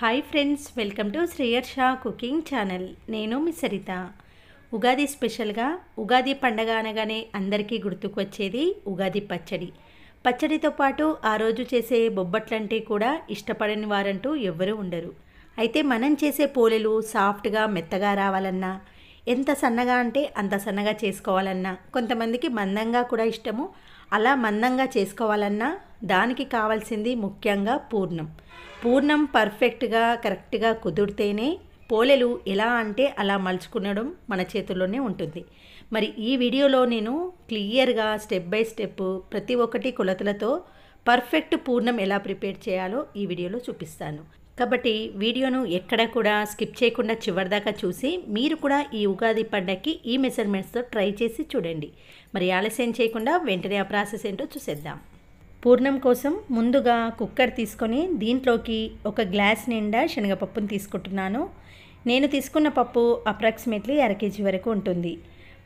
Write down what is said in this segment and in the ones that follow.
hi friends welcome to Shreyarsha cooking channel నేను మీ సరిత ఉగాది స్పెషల్గా ఉగాది పండగ అనగానే అందరికీ గుర్తుకు వచ్చేది ఉగాది పచ్చడి పచ్చడితో పాటు ఆ రోజు చేసే బొబ్బట్లంటే కూడా ఇష్టపడని వారంటూ ఎవ్వరూ ఉండరు అయితే మనం చేసే పోలెలు సాఫ్ట్గా మెత్తగా రావాలన్నా ఎంత సన్నగా అంటే అంత సన్నగా చేసుకోవాలన్నా కొంతమందికి మందంగా కూడా ఇష్టము అలా మందంగా చేసుకోవాలన్నా దానికి కావాల్సింది ముఖ్యంగా పూర్ణం పూర్ణం పర్ఫెక్ట్గా కరెక్ట్గా కుదిరితేనే పోలెలు ఎలా అంటే అలా మలుచుకునడం మన చేతుల్లోనే ఉంటుంది మరి ఈ వీడియోలో నేను క్లియర్గా స్టెప్ బై స్టెప్ ప్రతి ఒక్కటి కొలతలతో పర్ఫెక్ట్ పూర్ణం ఎలా ప్రిపేర్ చేయాలో ఈ వీడియోలో చూపిస్తాను కాబట్టి వీడియోను ఎక్కడ కూడా స్కిప్ చేయకుండా చివరిదాకా చూసి మీరు కూడా ఈ ఉగాది పండగకి ఈ మెజర్మెంట్స్తో ట్రై చేసి చూడండి మరి ఆలస్యం చేయకుండా వెంటనే ఆ ప్రాసెస్ ఏంటో చూసేద్దాం పూర్ణం కోసం ముందుగా కుక్కర్ తీసుకొని దీంట్లోకి ఒక గ్లాస్ నిండా శనగపప్పును తీసుకుంటున్నాను నేను తీసుకున్న పప్పు అప్రాక్సిమేట్లీ అర కేజీ వరకు ఉంటుంది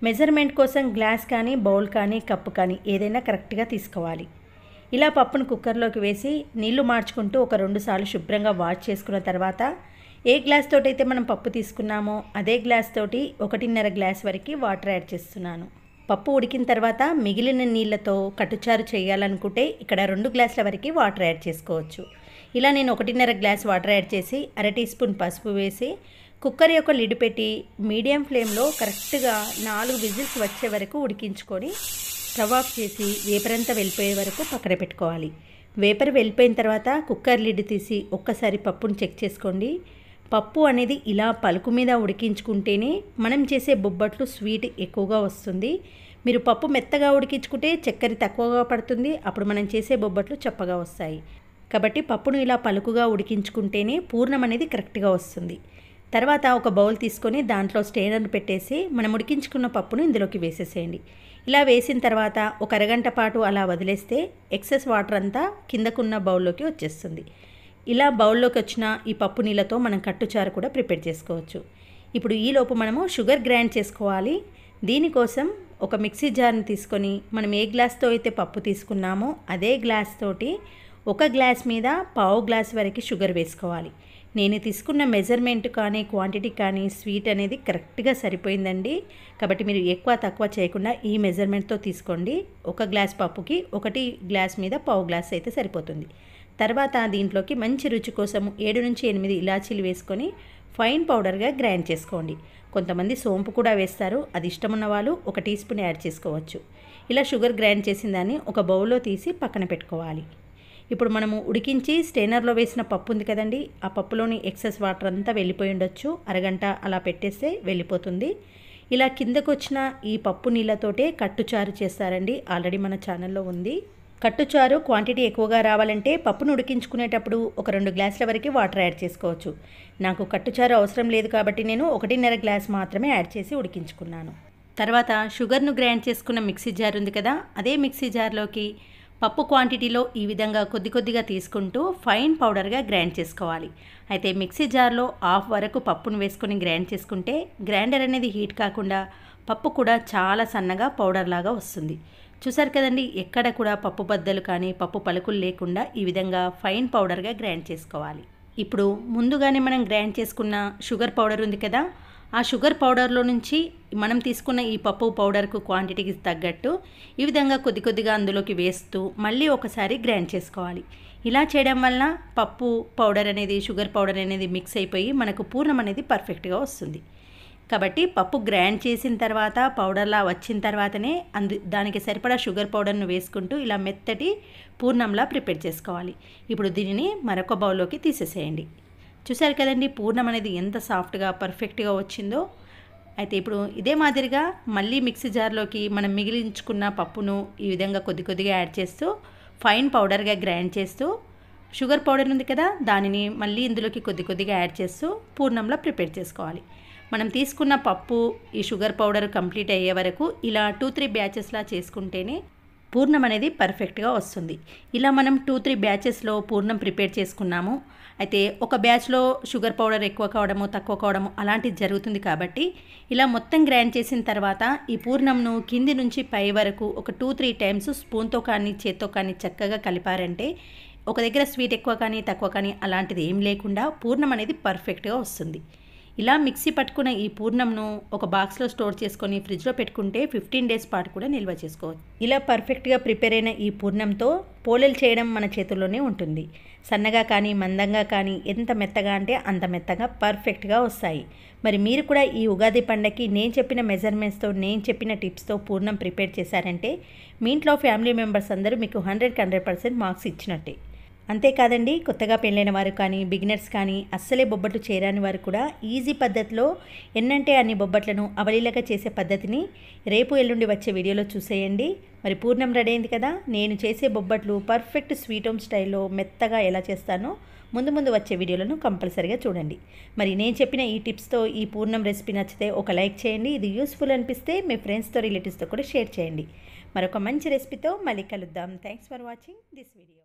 మెజర్మెంట్ కోసం గ్లాస్ కానీ బౌల్ కానీ కప్పు కానీ ఏదైనా కరెక్ట్గా తీసుకోవాలి ఇలా పప్పును కుక్కర్లోకి వేసి నీళ్లు మార్చుకుంటూ ఒక రెండు సార్లు శుభ్రంగా వాష్ చేసుకున్న తర్వాత ఏ గ్లాస్ తోటైతే మనం పప్పు తీసుకున్నామో అదే గ్లాస్ తోటి ఒకటిన్నర గ్లాస్ వరకు వాటర్ యాడ్ చేస్తున్నాను పప్పు ఉడికిన తర్వాత మిగిలిన నీళ్ళతో కట్టుచారు చేయాలనుకుంటే ఇక్కడ రెండు గ్లాసుల వరకు వాటర్ యాడ్ చేసుకోవచ్చు ఇలా నేను ఒకటిన్నర గ్లాస్ వాటర్ యాడ్ చేసి అర టీ స్పూన్ పసుపు వేసి కుక్కర్ యొక్క లిడ్ పెట్టి మీడియం ఫ్లేమ్లో కరెక్ట్గా నాలుగు విజిల్స్ వచ్చే వరకు ఉడికించుకొని స్టవ్ ఆఫ్ చేసి వేపరంతా వెళ్ళిపోయే వరకు పక్కన పెట్టుకోవాలి వేపర్ వెళ్ళిపోయిన తర్వాత కుక్కర్ లిడ్ తీసి ఒక్కసారి పప్పును చెక్ చేసుకోండి పప్పు అనేది ఇలా పలుకు మీద ఉడికించుకుంటేనే మనం చేసే బొబ్బట్లు స్వీట్ ఎక్కువగా వస్తుంది మీరు పప్పు మెత్తగా ఉడికించుకుంటే చక్కెర తక్కువగా పడుతుంది అప్పుడు మనం చేసే బొబ్బట్లు చప్పగా వస్తాయి కాబట్టి పప్పును ఇలా పలుకుగా ఉడికించుకుంటేనే పూర్ణం అనేది కరెక్ట్గా వస్తుంది తర్వాత ఒక బౌల్ తీసుకొని దాంట్లో స్టేనర్ పెట్టేసి మనం ఉడికించుకున్న పప్పును ఇందులోకి వేసేసేయండి ఇలా వేసిన తర్వాత ఒక అరగంట పాటు అలా వదిలేస్తే ఎక్సెస్ వాటర్ అంతా కిందకున్న బౌల్లోకి వచ్చేస్తుంది ఇలా బౌల్లోకి వచ్చిన ఈ పప్పు నీళ్ళతో మనం కట్టుచారు కూడా ప్రిపేర్ చేసుకోవచ్చు ఇప్పుడు ఈలోపు మనము షుగర్ గ్రైండ్ చేసుకోవాలి దీనికోసం ఒక మిక్సీ జార్ని తీసుకొని మనం ఏ గ్లాస్తో అయితే పప్పు తీసుకున్నామో అదే గ్లాస్ తోటి ఒక గ్లాస్ మీద పావు గ్లాస్ వరకు షుగర్ వేసుకోవాలి నేను తీసుకున్న మెజర్మెంట్ కానీ క్వాంటిటీ కానీ స్వీట్ అనేది కరెక్ట్గా సరిపోయిందండి కాబట్టి మీరు ఎక్కువ తక్కువ చేయకుండా ఈ మెజర్మెంట్తో తీసుకోండి ఒక గ్లాస్ పప్పుకి ఒకటి గ్లాస్ మీద పావు గ్లాస్ అయితే సరిపోతుంది తర్వాత దీంట్లోకి మంచి రుచి కోసం ఏడు నుంచి ఎనిమిది ఇలాచీలు వేసుకొని ఫైన్ పౌడర్గా గ్రైండ్ చేసుకోండి కొంతమంది సోంపు కూడా వేస్తారు అది ఇష్టమున్న వాళ్ళు ఒక టీ స్పూన్ యాడ్ చేసుకోవచ్చు ఇలా షుగర్ గ్రైండ్ చేసిన దాన్ని ఒక బౌల్లో తీసి పక్కన పెట్టుకోవాలి ఇప్పుడు మనము ఉడికించి స్టెయినర్లో వేసిన పప్పు ఉంది కదండి ఆ పప్పులోని ఎక్సెస్ వాటర్ అంతా వెళ్ళిపోయి ఉండొచ్చు అరగంట అలా పెట్టేస్తే వెళ్ళిపోతుంది ఇలా కిందకు వచ్చిన ఈ పప్పు నీళ్ళతోటే కట్టుచారు చేస్తారండి ఆల్రెడీ మన ఛానల్లో ఉంది కట్టుచారు క్వాంటిటీ ఎక్కువగా రావాలంటే పప్పును ఉడికించుకునేటప్పుడు ఒక రెండు గ్లాసుల వరకు వాటర్ యాడ్ చేసుకోవచ్చు నాకు కట్టుచారు అవసరం లేదు కాబట్టి నేను ఒకటిన్నర గ్లాస్ మాత్రమే యాడ్ చేసి ఉడికించుకున్నాను తర్వాత షుగర్ను గ్రైండ్ చేసుకున్న మిక్సీ జార్ ఉంది కదా అదే మిక్సీ జార్లోకి పప్పు క్వాంటిటీలో ఈ విధంగా కొద్ది కొద్దిగా తీసుకుంటూ ఫైన్ పౌడర్గా గ్రైండ్ చేసుకోవాలి అయితే మిక్సీ జార్లో హాఫ్ వరకు పప్పును వేసుకొని గ్రైండ్ చేసుకుంటే గ్రైండర్ అనేది హీట్ కాకుండా పప్పు కూడా చాలా సన్నగా పౌడర్ లాగా వస్తుంది చూసారు కదండి ఎక్కడ కూడా పప్పు బద్దలు కానీ పప్పు పలుకులు లేకుండా ఈ విధంగా ఫైన్ పౌడర్గా గ్రైండ్ చేసుకోవాలి ఇప్పుడు ముందుగానే మనం గ్రైండ్ చేసుకున్న షుగర్ పౌడర్ ఉంది కదా ఆ షుగర్ పౌడర్లో నుంచి మనం తీసుకున్న ఈ పప్పు పౌడర్కు క్వాంటిటీకి తగ్గట్టు ఈ విధంగా కొద్ది కొద్దిగా అందులోకి వేస్తూ మళ్ళీ ఒకసారి గ్రైండ్ చేసుకోవాలి ఇలా చేయడం వల్ల పప్పు పౌడర్ అనేది షుగర్ పౌడర్ అనేది మిక్స్ అయిపోయి మనకు పూర్ణం అనేది పర్ఫెక్ట్గా వస్తుంది కాబట్టి పప్పు గ్రైండ్ చేసిన తర్వాత పౌడర్లా వచ్చిన తర్వాతనే అందు దానికి సరిపడా షుగర్ పౌడర్ను వేసుకుంటూ ఇలా మెత్తటి పూర్ణంలా ప్రిపేర్ చేసుకోవాలి ఇప్పుడు దీనిని మరొక బౌల్లోకి తీసేసేయండి చూసారు కదండి పూర్ణం అనేది ఎంత సాఫ్ట్గా పర్ఫెక్ట్గా వచ్చిందో అయితే ఇప్పుడు ఇదే మాదిరిగా మళ్ళీ మిక్సీ జార్లోకి మనం మిగిలించుకున్న పప్పును ఈ విధంగా కొద్ది కొద్దిగా యాడ్ చేస్తూ ఫైన్ పౌడర్గా గ్రైండ్ చేస్తూ షుగర్ పౌడర్ ఉంది కదా దానిని మళ్ళీ ఇందులోకి కొద్ది కొద్దిగా యాడ్ చేస్తూ పూర్ణంలో ప్రిపేర్ చేసుకోవాలి మనం తీసుకున్న పప్పు ఈ షుగర్ పౌడర్ కంప్లీట్ అయ్యే వరకు ఇలా టూ త్రీ బ్యాచెస్లా చేసుకుంటేనే పూర్ణం అనేది పర్ఫెక్ట్గా వస్తుంది ఇలా మనం టూ త్రీ బ్యాచెస్లో పూర్ణం ప్రిపేర్ చేసుకున్నాము అయితే ఒక బ్యాచ్లో షుగర్ పౌడర్ ఎక్కువ కావడము తక్కువ కావడము అలాంటిది జరుగుతుంది కాబట్టి ఇలా మొత్తం గ్రైండ్ చేసిన తర్వాత ఈ పూర్ణంను కింది నుంచి పై వరకు ఒక టూ త్రీ టైమ్స్ స్పూన్తో కానీ చేత్తో కానీ చక్కగా కలిపారంటే ఒక దగ్గర స్వీట్ ఎక్కువ కానీ తక్కువ కానీ అలాంటిది ఏం లేకుండా పూర్ణం అనేది పర్ఫెక్ట్గా వస్తుంది ఇలా మిక్సీ పట్టుకున్న ఈ పూర్ణంను ఒక బాక్స్లో స్టోర్ చేసుకొని ఫ్రిడ్జ్లో పెట్టుకుంటే ఫిఫ్టీన్ డేస్ పాటు కూడా నిల్వ చేసుకోవచ్చు ఇలా పర్ఫెక్ట్గా ప్రిపేర్ అయిన ఈ పూర్ణంతో పోలేలు చేయడం మన చేతుల్లోనే ఉంటుంది సన్నగా కానీ మందంగా కానీ ఎంత మెత్తగా అంటే అంత మెత్తగా పర్ఫెక్ట్గా వస్తాయి మరి మీరు కూడా ఈ ఉగాది పండగకి నేను చెప్పిన మెజర్మెంట్స్తో నేను చెప్పిన టిప్స్తో పూర్ణం ప్రిపేర్ చేశారంటే మీ ఇంట్లో ఫ్యామిలీ మెంబర్స్ అందరూ మీకు హండ్రెడ్కి హండ్రెడ్ పర్సెంట్ మార్క్స్ ఇచ్చినట్టే అంతేకాదండి కొత్తగా పెళ్ళైన వారు కానీ బిగినర్స్ కానీ అస్సలే బొబ్బట్లు చేరాని వారు కూడా ఈజీ పద్ధతిలో ఎన్నంటే అన్ని బొబ్బట్లను అవలీలగా చేసే పద్ధతిని రేపు ఎల్లుండి వచ్చే వీడియోలో చూసేయండి మరి పూర్ణం రెడీ అయింది కదా నేను చేసే బొబ్బట్లు పర్ఫెక్ట్ స్వీట్ హోమ్ స్టైల్లో మెత్తగా ఎలా చేస్తానో ముందు ముందు వచ్చే వీడియోలను కంపల్సరిగా చూడండి మరి నేను చెప్పిన ఈ టిప్స్తో ఈ పూర్ణం రెసిపీ నచ్చితే ఒక లైక్ చేయండి ఇది యూస్ఫుల్ అనిపిస్తే మీ ఫ్రెండ్స్తో రిలేటివ్స్తో కూడా షేర్ చేయండి మరొక మంచి రెసిపీతో మళ్ళీ కలుద్దాం thanks for watching this video